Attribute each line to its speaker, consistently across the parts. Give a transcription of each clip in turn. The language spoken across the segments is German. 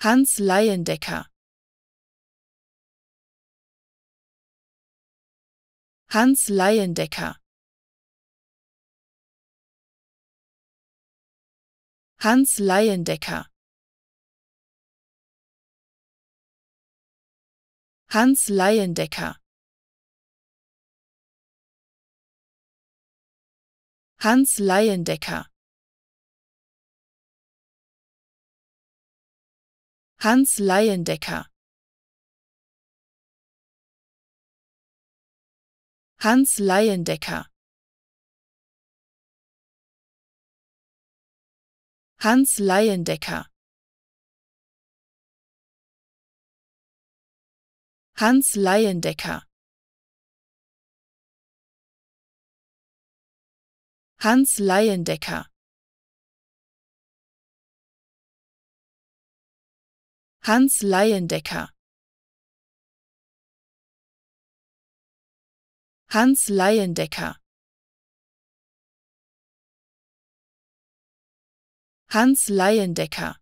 Speaker 1: Hans Leyendecker Hans Leyendecker Hans Leyendecker Hans Leyendecker Hans Leyendecker Hans Leyendecker Hans Leyendecker Hans Leyendecker Hans Leyendecker Hans Leyendecker Hans Leyendecker Hans Leyendecker Hans Leyendecker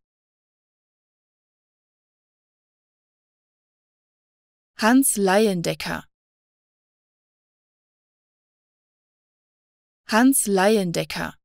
Speaker 1: Hans Leyendecker Hans Leyendecker